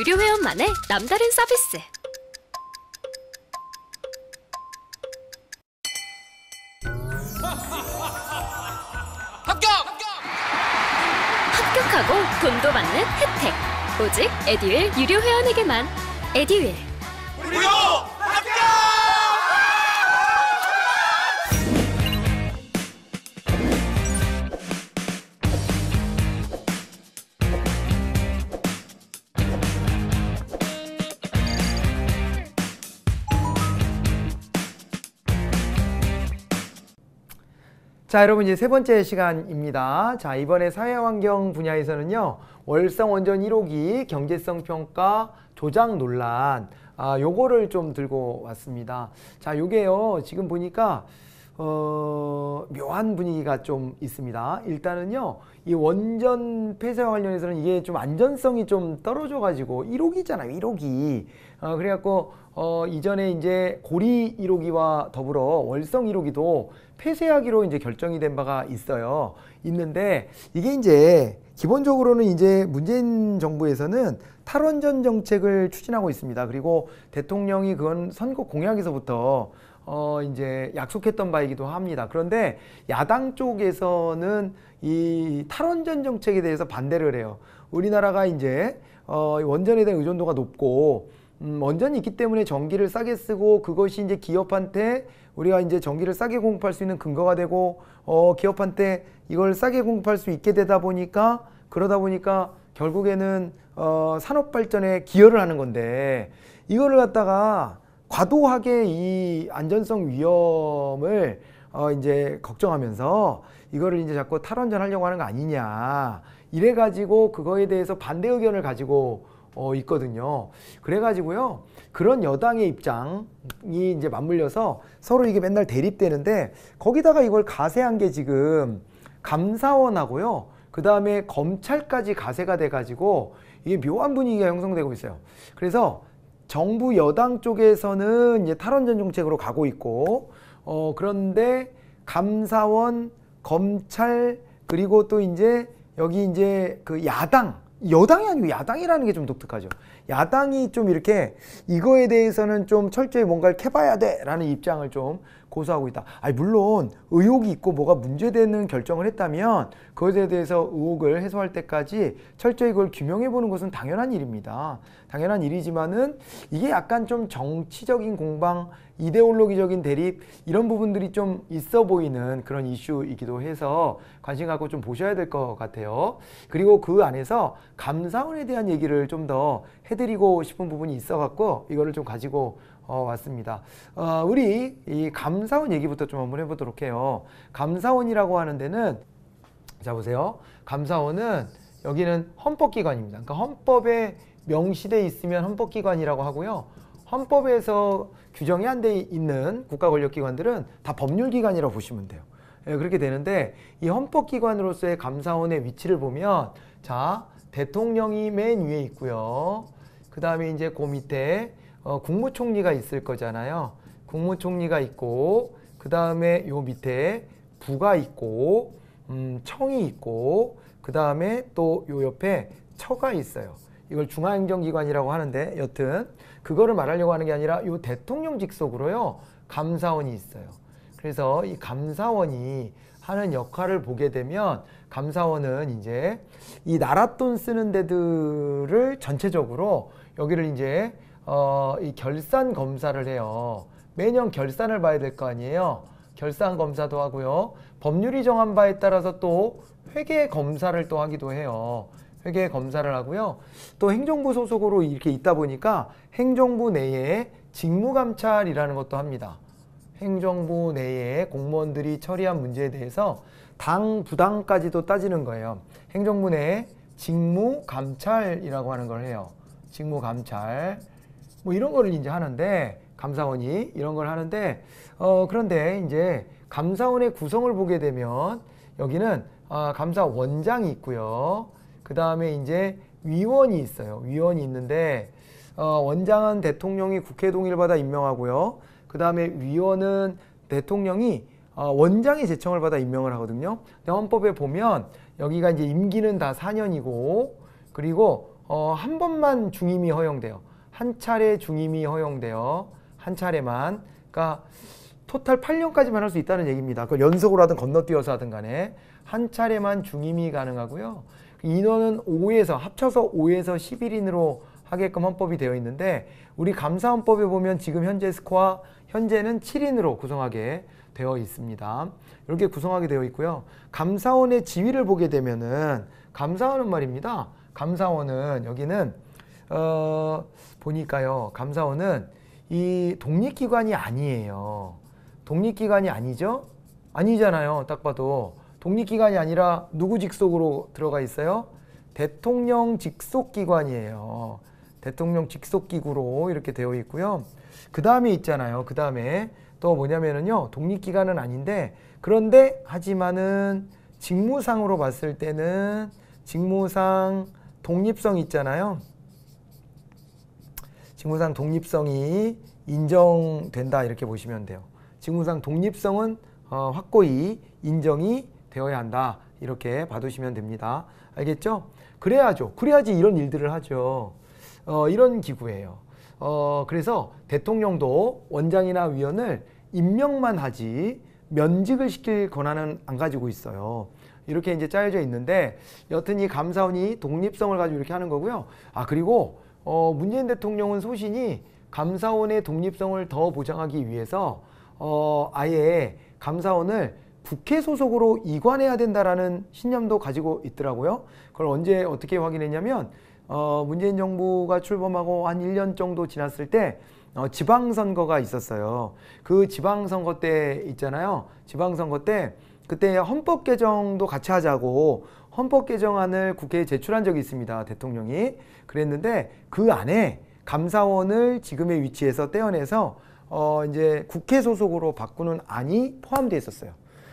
유료 회원만의 남다른 서비스. 합격! 합격하고 돈도 받는 혜택. 오직 에듀윌 유료 회원에게만. 에듀윌. 무료! 자, 여러분 이제 세 번째 시간입니다. 자, 이번에 사회환경 분야에서는요. 월성원전 1호기 경제성 평가 조작 논란 아, 요거를 좀 들고 왔습니다. 자, 요게요. 지금 보니까 어, 묘한 분위기가 좀 있습니다. 일단은요, 이 원전 폐쇄와 관련해서는 이게 좀 안전성이 좀 떨어져가지고 1호기잖아요, 1호기. 어, 그래갖고 어, 이전에 이제 고리 1호기와 더불어 월성 1호기도 폐쇄하기로 이제 결정이 된 바가 있어요. 있는데 이게 이제 기본적으로는 이제 문재인 정부에서는 탈원전 정책을 추진하고 있습니다. 그리고 대통령이 그건 선거 공약에서부터 어 이제 약속했던 바이기도 합니다. 그런데 야당 쪽에서는 이 탈원전 정책에 대해서 반대를 해요. 우리나라가 이제 어 원전에 대한 의존도가 높고 음, 원전이 있기 때문에 전기를 싸게 쓰고 그것이 이제 기업한테 우리가 이제 전기를 싸게 공급할 수 있는 근거가 되고 어, 기업한테 이걸 싸게 공급할 수 있게 되다 보니까 그러다 보니까 결국에는 어, 산업 발전에 기여를 하는 건데 이거를 갖다가 과도하게 이 안전성 위험을 어 이제 걱정하면서 이거를 이제 자꾸 탈원전 하려고 하는 거 아니냐 이래 가지고 그거에 대해서 반대 의견을 가지고 어 있거든요. 그래 가지고요. 그런 여당의 입장이 이제 맞물려서 서로 이게 맨날 대립되는데 거기다가 이걸 가세한 게 지금 감사원하고요. 그다음에 검찰까지 가세가 돼 가지고 이게 묘한 분위기가 형성되고 있어요. 그래서 정부 여당 쪽에서는 이제 탈원전 정책으로 가고 있고 어 그런데 감사원 검찰 그리고 또 이제 여기 이제 그 야당 여당이 아니고 야당이라는 게 좀 독특하죠. 야당이 좀 이렇게 이거에 대해서는 좀 철저히 뭔가를 캐봐야 돼라는 입장을 좀 고소하고 있다. 아니 물론 의혹이 있고 뭐가 문제되는 결정을 했다면 그것에 대해서 의혹을 해소할 때까지 철저히 그걸 규명해 보는 것은 당연한 일입니다. 당연한 일이지만은 이게 약간 좀 정치적인 공방, 이데올로기적인 대립 이런 부분들이 좀 있어 보이는 그런 이슈이기도 해서 관심 갖고 좀 보셔야 될 것 같아요. 그리고 그 안에서 감사원에 대한 얘기를 좀 더 해드리고 싶은 부분이 있어 갖고 이거를 좀 가지고 어, 왔습니다. 어, 우리 이 감사원 얘기부터 좀 한번 해보도록 해요. 감사원이라고 하는 데는 자 보세요. 감사원은 여기는 헌법기관입니다. 그러니까 헌법에 명시돼 있으면 헌법기관이라고 하고요. 헌법에서 규정이 안 돼 있는 국가권력기관들은 다 법률기관이라고 보시면 돼요. 예, 그렇게 되는데 이 헌법기관으로서의 감사원의 위치를 보면 자 대통령이 맨 위에 있고요. 그 다음에 이제 그 밑에 어, 국무총리가 있을 거잖아요. 국무총리가 있고 그 다음에 요 밑에 부가 있고 음, 청이 있고 그 다음에 또 요 옆에 처가 있어요. 이걸 중앙행정기관이라고 하는데 여튼 그거를 말하려고 하는 게 아니라 요 대통령 직속으로요 감사원이 있어요. 그래서 이 감사원이 하는 역할을 보게 되면 감사원은 이제 이 나랏돈 쓰는 데들을 전체적으로 여기를 이제 어, 이 결산 검사를 해요. 매년 결산을 봐야 될 거 아니에요. 결산 검사도 하고요. 법률이 정한 바에 따라서 또 회계 검사를 또 하기도 해요. 회계 검사를 하고요. 또 행정부 소속으로 이렇게 있다 보니까 행정부 내에 직무감찰이라는 것도 합니다. 행정부 내에 공무원들이 처리한 문제에 대해서 당 부당까지도 따지는 거예요. 행정부 내에 직무감찰이라고 하는 걸 해요. 직무감찰. 뭐 이런 거를 이제 하는데 감사원이 이런 걸 하는데 어 그런데 이제 감사원의 구성을 보게 되면 여기는 아 감사원장이 있고요. 그 다음에 이제 위원이 있어요. 위원이 있는데 어 원장은 대통령이 국회 동의를 받아 임명하고요. 그 다음에 위원은 대통령이 어 원장이 제청을 받아 임명을 하거든요. 근데 헌법에 보면 여기가 이제 임기는 다 4년이고 그리고 어 한 번만 중임이 허용돼요. 한 차례 중임이 허용되어 한 차례만 그러니까 토탈 8년까지만 할 수 있다는 얘기입니다. 그걸 연속으로 하든 건너뛰어서 하든 간에 한 차례만 중임이 가능하고요. 인원은 5에서 합쳐서 5에서 11인으로 하게끔 헌법이 되어 있는데 우리 감사헌법에 보면 지금 현재 스코어 현재는 7인으로 구성하게 되어 있습니다. 이렇게 구성하게 되어 있고요. 감사원의 지위를 보게 되면은 감사원은 말입니다. 감사원은 여기는 어 보니까요, 감사원은 이 독립기관이 아니에요. 독립기관이 아니죠? 아니잖아요. 딱 봐도. 독립기관이 아니라 누구 직속으로 들어가 있어요? 대통령 직속기관이에요. 대통령 직속기구로 이렇게 되어 있고요. 그 다음에 있잖아요. 그 다음에 또 뭐냐면은요. 독립기관은 아닌데 그런데 하지만은 직무상으로 봤을 때는 직무상 독립성 있잖아요. 직무상 독립성이 인정된다 이렇게 보시면 돼요. 직무상 독립성은 어, 확고히 인정이 되어야 한다 이렇게 봐두시면 됩니다. 알겠죠? 그래야죠. 그래야지 이런 일들을 하죠. 어, 이런 기구예요. 어, 그래서 대통령도 원장이나 위원을 임명만 하지 면직을 시킬 권한은 안 가지고 있어요. 이렇게 이제 짜여져 있는데 여튼 이 감사원이 독립성을 가지고 이렇게 하는 거고요. 아 그리고 어, 문재인 대통령은 소신이 감사원의 독립성을 더 보장하기 위해서 어, 아예 감사원을 국회 소속으로 이관해야 된다라는 신념도 가지고 있더라고요. 그걸 언제 어떻게 확인했냐면 어, 문재인 정부가 출범하고 한 1년 정도 지났을 때 어, 지방선거가 있었어요. 그 지방선거 때 있잖아요. 지방선거 때 그때 헌법 개정도 같이 하자고 헌법 개정안을 국회에 제출한 적이 있습니다. 대통령이. 그랬는데 그 안에 감사원을 지금의 위치에서 떼어내서 어 이제 국회 소속으로 바꾸는 안이 포함되어 있었어요.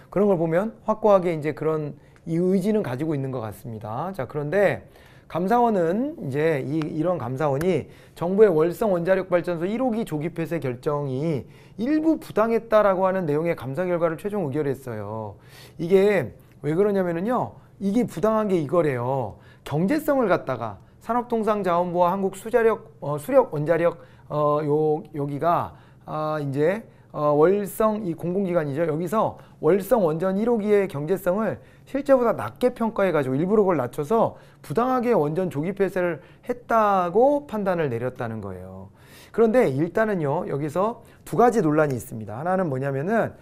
그런 걸 보면 확고하게 이제 그런 이 의지는 가지고 있는 것 같습니다. 자, 그런데 감사원은 이제 이, 이런 감사원이 정부의 월성 원자력 발전소 1호기 조기 폐쇄 결정이 일부 부당했다라고 하는 내용의 감사 결과를 최종 의결했어요. 이게 왜 그러냐면은요. 이게 부당한 게 이거래요. 경제성을 갖다가 산업통상자원부와 한국 수자력 어, 수력 원자력 어, 요 여기가 아, 이제 어, 월성 이 공공기관이죠. 여기서 월성 원전 1호기의 경제성을 실제보다 낮게 평가해가지고 일부러 그걸 낮춰서 부당하게 원전 조기 폐쇄를 했다고 판단을 내렸다는 거예요. 그런데 일단은요 여기서 두 가지 논란이 있습니다. 하나는 뭐냐면은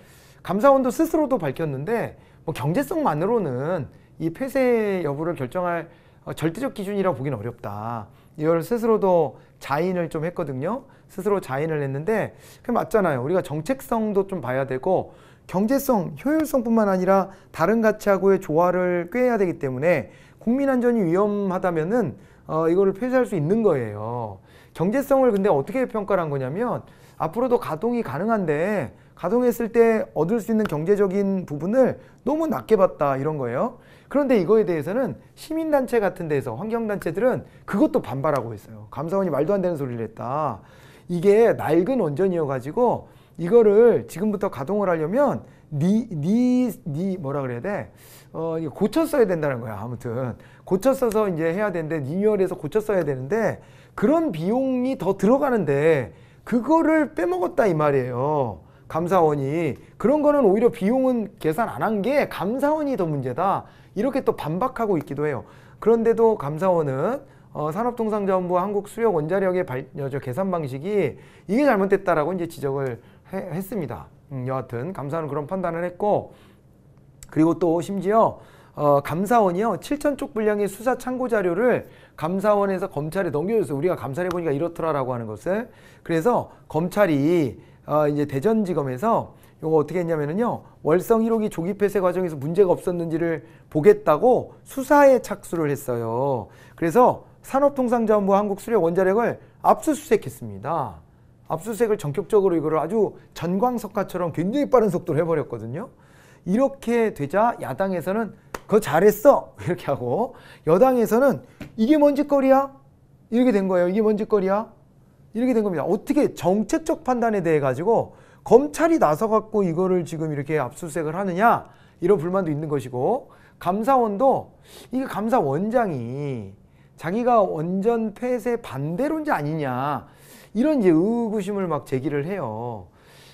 감사원도 스스로도 밝혔는데 뭐 경제성만으로는 이 폐쇄 여부를 결정할 어, 절대적 기준이라고 보기는 어렵다. 이걸 스스로도 자인을 좀 했거든요. 스스로 자인을 했는데 그 맞잖아요. 우리가 정책성도 좀 봐야 되고 경제성, 효율성뿐만 아니라 다른 가치하고의 조화를 꾀해야 되기 때문에 국민 안전이 위험하다면은 어, 이거를 폐쇄할 수 있는 거예요. 경제성을 근데 어떻게 평가를 한 거냐면 앞으로도 가동이 가능한데 가동했을 때 얻을 수 있는 경제적인 부분을 너무 낮게 봤다 이런 거예요. 그런데 이거에 대해서는 시민단체 같은 데서 환경단체들은 그것도 반발하고 있어요. 감사원이 말도 안 되는 소리를 했다. 이게 낡은 원전이어가지고 이거를 지금부터 가동을 하려면 니, 니, 니 뭐라 그래야 돼? 어, 고쳐 써야 된다는 거야. 아무튼. 고쳐 써서 이제 해야 되는데, 리뉴얼해서 고쳐 써야 되는데, 그런 비용이 더 들어가는데, 그거를 빼먹었다 이 말이에요. 감사원이. 그런 거는 오히려 비용은 계산 안 한 게 감사원이 더 문제다. 이렇게 또 반박하고 있기도 해요. 그런데도 감사원은 어, 산업통상자원부 한국수력원자력의 발, 저 계산 방식이 이게 잘못됐다라고 이제 지적을 해, 했습니다. 음, 여하튼 감사원은 그런 판단을 했고 그리고 또 심지어 어, 감사원이요 7천 쪽 분량의 수사 참고 자료를 감사원에서 검찰에 넘겨줬어요. 우리가 감사를 해보니까 이렇더라라고 하는 것을 그래서 검찰이 어, 이제 대전지검에서 이거 어떻게 했냐면요. 월성 1호기 조기 폐쇄 과정에서 문제가 없었는지를 보겠다고 수사에 착수를 했어요. 그래서 산업통상자원부 한국수력 원자력을 압수수색했습니다. 압수수색을 전격적으로 이거를 아주 전광석화처럼 굉장히 빠른 속도로 해버렸거든요. 이렇게 되자 야당에서는 그거 잘했어 이렇게 하고 여당에서는 이게 먼지거리야 이렇게 된 거예요. 이게 먼지거리야 이렇게 된 겁니다. 어떻게 정책적 판단에 대해 가지고 검찰이 나서 갖고 이거를 지금 이렇게 압수수색을 하느냐 이런 불만도 있는 것이고 감사원도 이게 감사원장이 자기가 원전 폐쇄 반대론지 아니냐 이런 이제 의구심을 막 제기를 해요.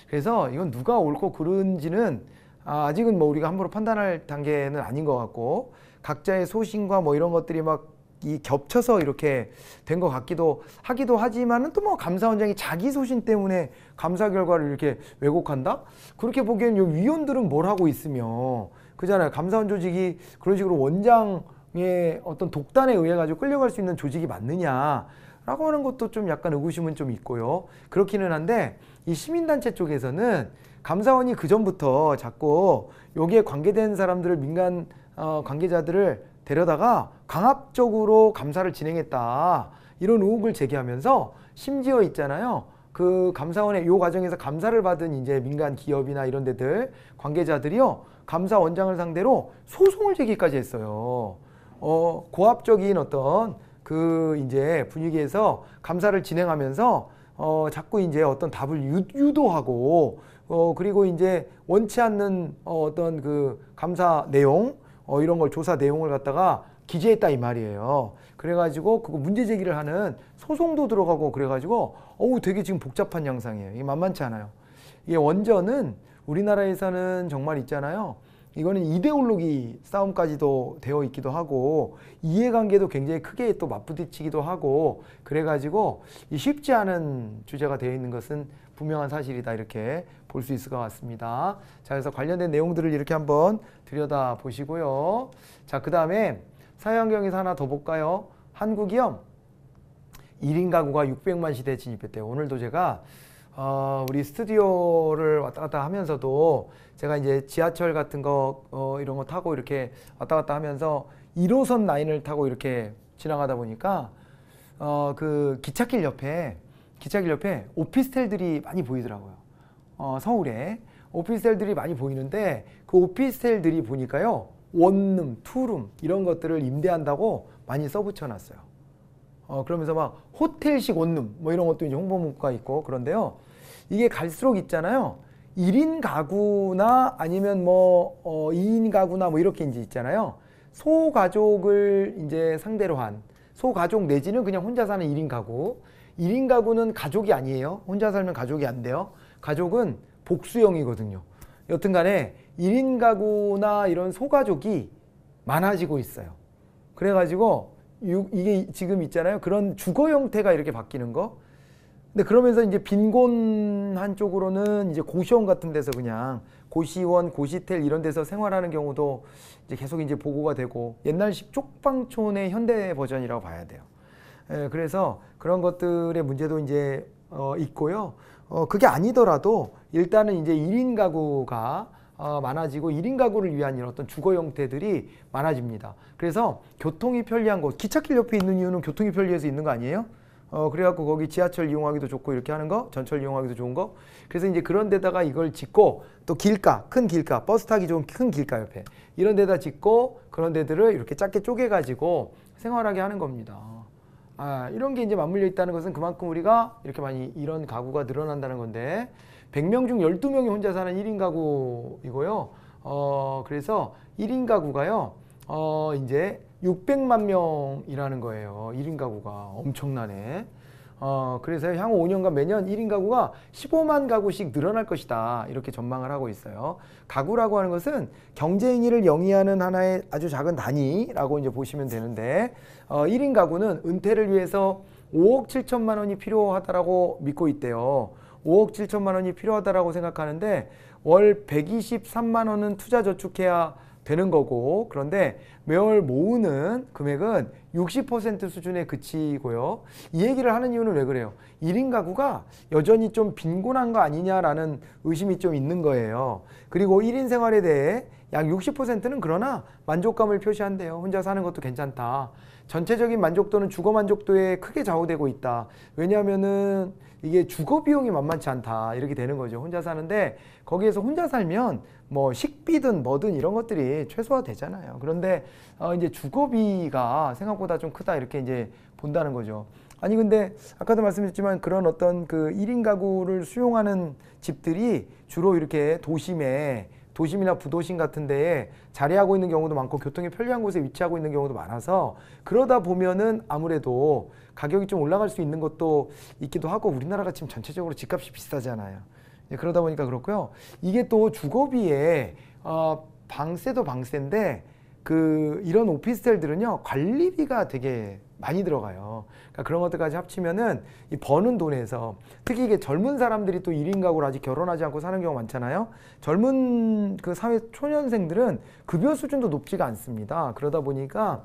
그래서 이건 누가 옳고 그른지는 아직은 뭐 우리가 함부로 판단할 단계는 아닌 것 같고 각자의 소신과 뭐 이런 것들이 막이 겹쳐서 이렇게 된 것 같기도 하기도 하지만또 뭐 감사원장이 자기 소신 때문에 감사 결과를 이렇게 왜곡한다? 그렇게 보기엔 요 위원들은 뭘 하고 있으며 그잖아요. 감사원 조직이 그런 식으로 원장의 어떤 독단에 의해 가지고 끌려갈 수 있는 조직이 맞느냐? 라고 하는 것도 좀 약간 의구심은 좀 있고요. 그렇기는 한데 이 시민단체 쪽에서는 감사원이 그전부터 자꾸 여기에 관계된 사람들을 민간 어, 관계자들을 데려다가 강압적으로 감사를 진행했다. 이런 의혹을 제기하면서 심지어 있잖아요. 그 감사원의 요 과정에서 감사를 받은 이제 민간 기업이나 이런 데들 관계자들이요. 감사원장을 상대로 소송을 제기까지 했어요. 어, 고압적인 어떤 그 이제 분위기에서 감사를 진행하면서 어, 자꾸 이제 어떤 답을 유, 유도하고 어, 그리고 이제 원치 않는 어, 어떤 그 감사 내용 어, 이런 걸 조사 내용을 갖다가 기재했다 이 말이에요. 그래가지고 그거 문제 제기를 하는 소송도 들어가고 그래가지고 어우 되게 지금 복잡한 양상이에요. 이게 만만치 않아요. 이게 원전은 우리나라에서는 정말 있잖아요. 이거는 이데올로기 싸움까지도 되어 있기도 하고 이해관계도 굉장히 크게 또 맞부딪히기도 하고 그래가지고 쉽지 않은 주제가 되어 있는 것은 분명한 사실이다 이렇게 볼 수 있을 것 같습니다. 자 그래서 관련된 내용들을 이렇게 한번 들여다 보시고요. 자, 그 다음에 사회환경에서 하나 더 볼까요? 한국이요. 1인 가구가 600만 시대에 진입했대요. 오늘도 제가 어, 우리 스튜디오를 왔다 갔다 하면서도 제가 이제 지하철 같은 거 어, 이런 거 타고 이렇게 왔다 갔다 하면서 1호선 라인을 타고 이렇게 지나가다 보니까 어, 그 기찻길 옆에 기찻길 옆에 오피스텔들이 많이 보이더라고요. 어, 서울에. 오피스텔들이 많이 보이는데 그 오피스텔들이 보니까요. 원룸, 투룸 이런 것들을 임대한다고 많이 써붙여 놨어요. 어, 그러면서 막 호텔식 원룸 뭐 이런 것도 이제 홍보 문구가 있고 그런데요. 이게 갈수록 있잖아요. 1인 가구나 아니면 뭐 어, 2인 가구나 뭐 이렇게 이제 있잖아요. 소가족을 이제 상대로 한 소가족 내지는 그냥 혼자 사는 1인 가구. 1인 가구는 가족이 아니에요. 혼자 살면 가족이 안 돼요. 가족은 복수형이거든요. 여튼 간에 1인 가구나 이런 소가족이 많아지고 있어요. 그래가지고 이게 지금 있잖아요. 그런 주거 형태가 이렇게 바뀌는 거. 근데 그러면서 이제 빈곤한 쪽으로는 이제 고시원 같은 데서 그냥 고시원, 고시텔 이런 데서 생활하는 경우도 이제 계속 이제 보고가 되고 옛날식 쪽방촌의 현대 버전이라고 봐야 돼요. 예, 그래서 그런 것들의 문제도 이제 어, 있고요. 어, 그게 아니더라도 일단은 이제 1인 가구가 어, 많아지고 1인 가구를 위한 이런 어떤 주거 형태들이 많아집니다. 그래서 교통이 편리한 곳, 기찻길 옆에 있는 이유는 교통이 편리해서 있는 거 아니에요? 어, 그래갖고 거기 지하철 이용하기도 좋고 이렇게 하는 거, 전철 이용하기도 좋은 거. 그래서 이제 그런 데다가 이걸 짓고 또 길가, 큰 길가, 버스 타기 좋은 큰 길가 옆에 이런 데다 짓고 그런 데들을 이렇게 작게 쪼개가지고 생활하게 하는 겁니다. 아, 이런 게 이제 맞물려 있다는 것은 그만큼 우리가 이렇게 많이 이런 가구가 늘어난다는 건데 100명 중 12명이 혼자 사는 1인 가구이고요. 어, 그래서 1인 가구가요. 어, 이제 600만 명이라는 거예요. 1인 가구가 엄청나네. 어, 그래서 향후 5년간 매년 1인 가구가 15만 가구씩 늘어날 것이다. 이렇게 전망을 하고 있어요. 가구라고 하는 것은 경제행위를 영위하는 하나의 아주 작은 단위라고 이제 보시면 되는데, 어, 1인 가구는 은퇴를 위해서 5억 7천만 원이 필요하다라고 믿고 있대요. 5억 7천만 원이 필요하다라고 생각하는데, 월 123만 원은 투자 저축해야 되는 거고 그런데 매월 모으는 금액은 60% 수준에 그치고요. 이 얘기를 하는 이유는 왜 그래요? 1인 가구가 여전히 좀 빈곤한 거 아니냐라는 의심이 좀 있는 거예요. 그리고 1인 생활에 대해 약 60%는 그러나 만족감을 표시한대요. 혼자 사는 것도 괜찮다. 전체적인 만족도는 주거 만족도에 크게 좌우되고 있다. 왜냐하면은 이게 주거 비용이 만만치 않다. 이렇게 되는 거죠. 혼자 사는데 거기에서 혼자 살면 뭐 식비든 뭐든 이런 것들이 최소화 되잖아요. 그런데 어 이제 주거비가 생각보다 좀 크다. 이렇게 이제 본다는 거죠. 아니 근데 아까도 말씀드렸지만 그런 어떤 그1인 가구를 수용하는 집들이 주로 이렇게 도심에 도심이나 부도심 같은 데에 자리하고 있는 경우도 많고 교통이 편리한 곳에 위치하고 있는 경우도 많아서 그러다 보면은 아무래도 가격이 좀 올라갈 수 있는 것도 있기도 하고 우리나라가 지금 전체적으로 집값이 비싸잖아요. 예, 그러다 보니까 그렇고요. 이게 또 주거비에 어, 방세도 방세인데 그 이런 오피스텔들은요 관리비가 되게 많이 들어가요. 그러니까 그런 것들까지 합치면은 이 버는 돈에서 특히 이게 젊은 사람들이 또 1인 가구로 아직 결혼하지 않고 사는 경우 많잖아요. 젊은 그 사회 초년생들은 급여 수준도 높지가 않습니다. 그러다 보니까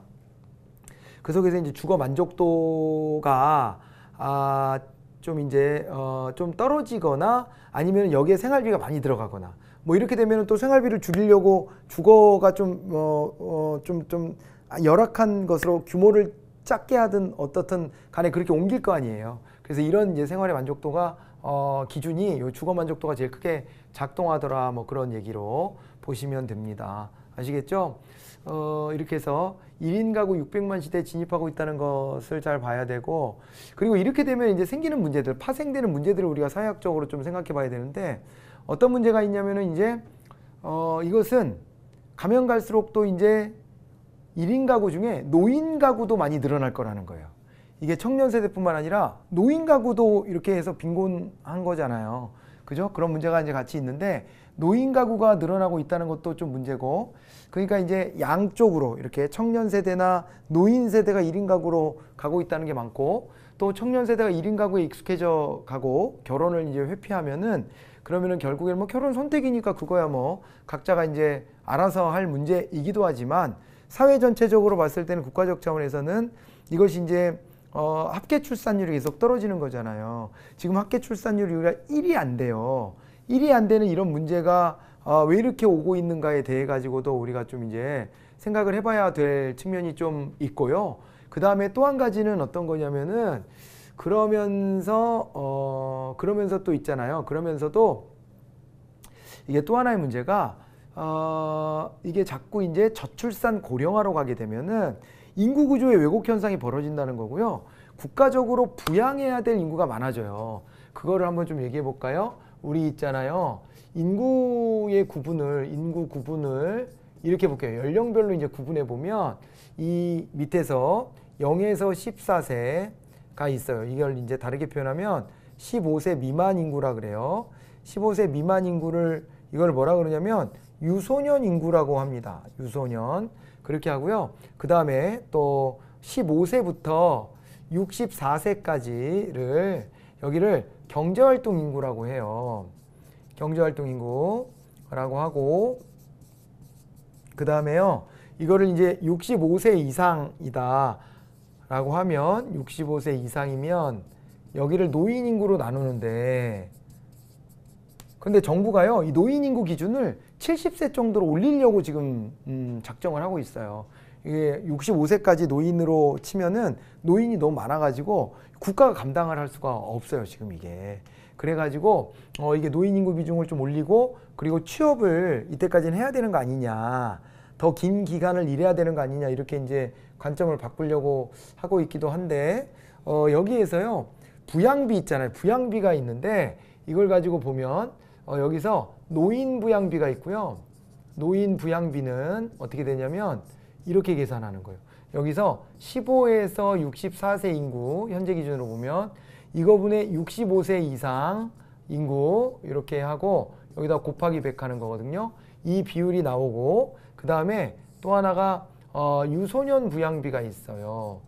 그 속에서 이제 주거 만족도가 아, 좀 이제 어, 좀 떨어지거나 아니면 여기에 생활비가 많이 들어가거나 뭐 이렇게 되면 또 생활비를 줄이려고 주거가 좀어 어, 좀, 좀 열악한 것으로 규모를 작게 하든 어떻든 간에 그렇게 옮길 거 아니에요. 그래서 이런 이제 생활의 만족도가 어, 기준이 요 주거 만족도가 제일 크게 작동하더라 뭐 그런 얘기로 보시면 됩니다. 아시겠죠? 어, 이렇게 해서 1인 가구 600만 시대에 진입하고 있다는 것을 잘 봐야 되고 그리고 이렇게 되면 이제 생기는 문제들, 파생되는 문제들을 우리가 사회학적으로 좀 생각해 봐야 되는데 어떤 문제가 있냐면은 이제 어, 이것은 가면 갈수록 또 이제 1인 가구 중에 노인 가구도 많이 늘어날 거라는 거예요. 이게 청년 세대뿐만 아니라 노인 가구도 이렇게 해서 빈곤한 거잖아요. 그죠? 그런 문제가 이제 같이 있는데 노인 가구가 늘어나고 있다는 것도 좀 문제고 그러니까 이제 양쪽으로 이렇게 청년 세대나 노인 세대가 1인 가구로 가고 있다는 게 많고 또 청년 세대가 1인 가구에 익숙해져 가고 결혼을 이제 회피하면은 그러면은 결국에는 뭐 결혼 선택이니까 그거야 뭐 각자가 이제 알아서 할 문제이기도 하지만 사회 전체적으로 봤을 때는 국가적 차원에서는 이것이 이제 어, 합계 출산율이 계속 떨어지는 거잖아요. 지금 합계 출산율이 1이 안 돼요. 1이 안 되는 이런 문제가 어, 왜 이렇게 오고 있는가에 대해 가지고도 우리가 좀 이제 생각을 해봐야 될 측면이 좀 있고요. 그 다음에 또 한 가지는 어떤 거냐면은 그러면서 어, 그러면서 또 있잖아요. 그러면서도 이게 또 하나의 문제가 어, 이게 자꾸 이제 저출산 고령화로 가게 되면은 인구 구조의 왜곡 현상이 벌어진다는 거고요. 국가적으로 부양해야 될 인구가 많아져요. 그거를 한번 좀 얘기해 볼까요? 우리 있잖아요. 인구의 구분을 인구 구분을 이렇게 볼게요. 연령별로 이제 구분해 보면 이 밑에서 0에서 14세가 있어요. 이걸 이제 다르게 표현하면 15세 미만 인구라 그래요. 15세 미만 인구를 이걸 뭐라 그러냐면 유소년 인구라고 합니다. 유소년. 그렇게 하고요. 그 다음에 또 15세부터 64세까지를 여기를 경제활동 인구라고 해요. 경제활동 인구라고 하고 그 다음에요. 이거를 이제 65세 이상이다 라고 하면 65세 이상이면 여기를 노인 인구로 나누는데 근데 정부가요, 이 노인 인구 기준을 70세 정도로 올리려고 지금 음, 작정을 하고 있어요. 이게 65세까지 노인으로 치면은 노인이 너무 많아가지고 국가가 감당을 할 수가 없어요, 지금 이게. 그래가지고 어, 이게 노인 인구 비중을 좀 올리고 그리고 취업을 이때까지는 해야 되는 거 아니냐. 더 긴 기간을 일해야 되는 거 아니냐 이렇게 이제 관점을 바꾸려고 하고 있기도 한데 어, 여기에서요 부양비 있잖아요 부양비가 있는데 이걸 가지고 보면 어, 여기서 노인부양비가 있고요. 노인부양비는 어떻게 되냐면 이렇게 계산하는 거예요. 여기서 15에서 64세 인구 현재 기준으로 보면 이거분의 65세 이상 인구 이렇게 하고 여기다 곱하기 100 하는 거거든요. 이 비율이 나오고 그 다음에 또 하나가 어, 유소년 부양비가 있어요.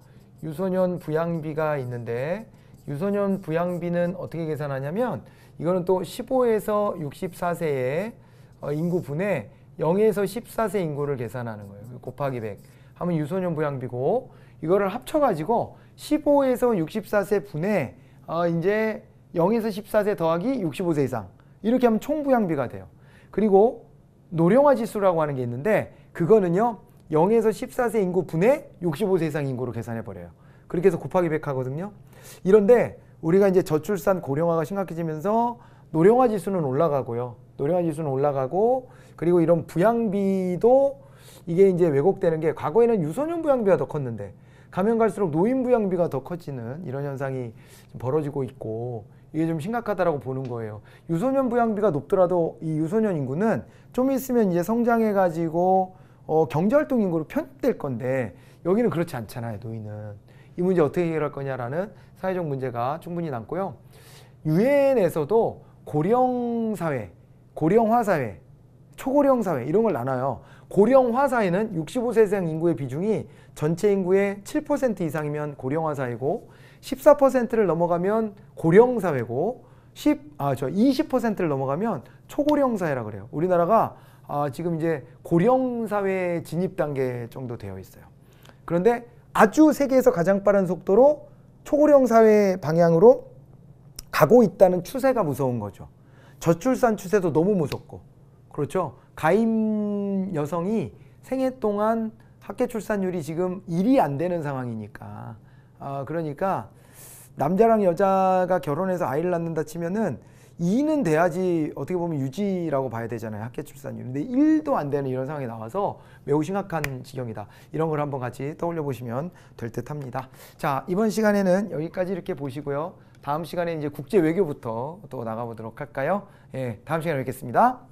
유소년 부양비가 있는데 유소년 부양비는 어떻게 계산하냐면 이거는 또 15에서 64세의 어, 인구분의 0에서 14세 인구를 계산하는 거예요. 곱하기 100 하면 유소년 부양비고 이거를 합쳐가지고 15에서 64세 분의어 이제 0에서 14세 더하기 65세 이상 이렇게 하면 총부양비가 돼요. 그리고 노령화 지수라고 하는 게 있는데 그거는요. 0에서 14세 인구 분의 65세 이상 인구로 계산해 버려요. 그렇게 해서 곱하기 100 하거든요. 이런데 우리가 이제 저출산 고령화가 심각해지면서 노령화 지수는 올라가고요. 노령화 지수는 올라가고 그리고 이런 부양비도 이게 이제 왜곡되는 게 과거에는 유소년 부양비가 더 컸는데 가면 갈수록 노인 부양비가 더 커지는 이런 현상이 벌어지고 있고 이게 좀 심각하다라고 보는 거예요. 유소년 부양비가 높더라도 이 유소년 인구는 좀 있으면 이제 성장해 가지고 어, 경제활동 인구로 편입될 건데 여기는 그렇지 않잖아요. 노인은 이 문제 어떻게 해결할 거냐라는 사회적 문제가 충분히 남고요. 유엔에서도 고령 사회, 고령화 사회, 초고령 사회 이런 걸 나눠요. 고령화 사회는 65세 이상 인구의 비중이 전체 인구의 7% 이상이면 고령화 사회고 14%를 넘어가면 고령 사회고 10, 아, 저 20%를 넘어가면 초고령 사회라 그래요. 우리나라가 아, 지금 이제 고령 사회 진입 단계 정도 되어 있어요. 그런데 아주 세계에서 가장 빠른 속도로 초고령 사회 방향으로 가고 있다는 추세가 무서운 거죠. 저출산 추세도 너무 무섭고 그렇죠. 가임 여성이 생애 동안 학계 출산율이 지금 1이 안 되는 상황이니까 아 그러니까 남자랑 여자가 결혼해서 아이를 낳는다 치면은 2는 돼야지 어떻게 보면 유지라고 봐야 되잖아요. 학계 출산율. 근데 1도 안 되는 이런 상황이 나와서 매우 심각한 지경이다. 이런 걸 한번 같이 떠올려 보시면 될 듯합니다. 자, 이번 시간에는 여기까지 이렇게 보시고요. 다음 시간에 이제 국제 외교부터 또 나가보도록 할까요? 예, 다음 시간에 뵙겠습니다.